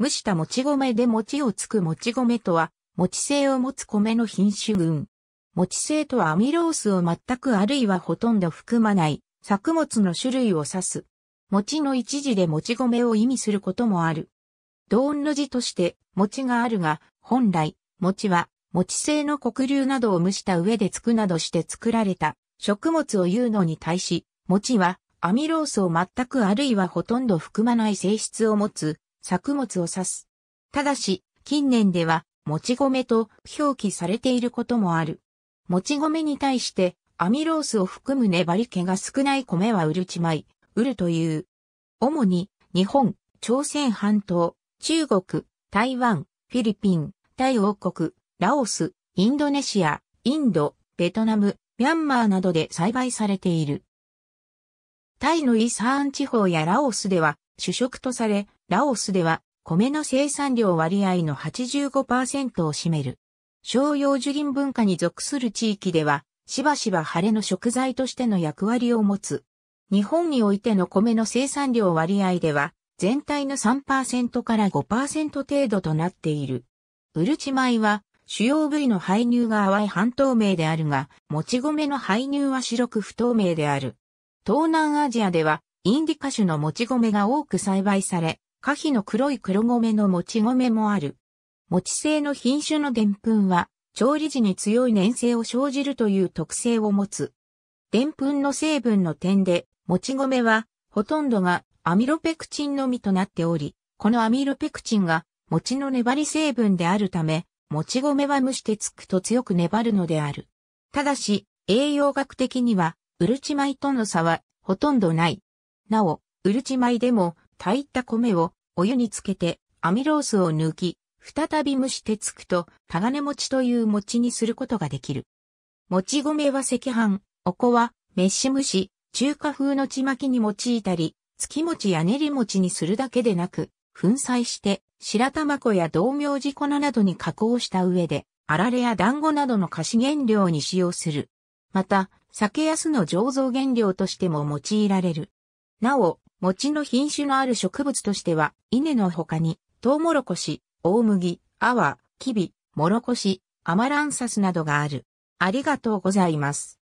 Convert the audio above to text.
蒸したもち米で餅をつくもち米とは、餅性を持つ米の品種群。餅性とはアミロースを全くあるいはほとんど含まない作物の種類を指す。餅の一字で餅米を意味することもある。同音の字として餅があるが、本来、餅は餅性の黒粒などを蒸した上でつくなどして作られた食物を言うのに対し、餅はアミロースを全くあるいはほとんど含まない性質を持つ作物を指す。ただし、近年では、もち米と表記されていることもある。もち米に対して、アミロースを含む粘り気が少ない米はうるちまい、うるという。主に、日本、朝鮮半島、中国、台湾、フィリピン、タイ王国、ラオス、インドネシア、インド、ベトナム、ミャンマーなどで栽培されている。タイのイサーン地方やラオスでは主食とされ、ラオスでは米の生産量割合の85%を占める。商用樹林文化に属する地域では、しばしば晴れの食材としての役割を持つ。日本においての米の生産量割合では、全体の3%から5%程度となっている。うるち米は、主要部位の配乳が淡い半透明であるが、もち米の配乳は白く不透明である。東南アジアでは、インディカ種のもち米が多く栽培され、可否の黒い黒米のもち米もある。もち製の品種の澱粉は、調理時に強い粘性を生じるという特性を持つ。澱粉の成分の点で、もち米は、ほとんどがアミロペクチンのみとなっており、このアミロペクチンが、もちの粘り成分であるため、もち米は蒸してつくと強く粘るのである。ただし、栄養学的には、ウルチマイとの差は、ほとんどない。なお、うるち米でも炊いた米をお湯につけてアミロースを抜き、再び蒸してつくと、鋼餅という餅にすることができる。もち米は赤飯、おこは、メッシ蒸し、中華風のちまきに用いたり、月餅や練り餅にするだけでなく、粉砕して、白玉粉や道明寺粉などに加工した上で、あられや団子などの菓子原料に使用する。また、酒安の醸造原料としても用いられる。なお、餅の品種のある植物としては、稲の他に、トウモロコシ、大麦、アワ、キビ、モロコシ、アマランサスなどがある。ありがとうございます。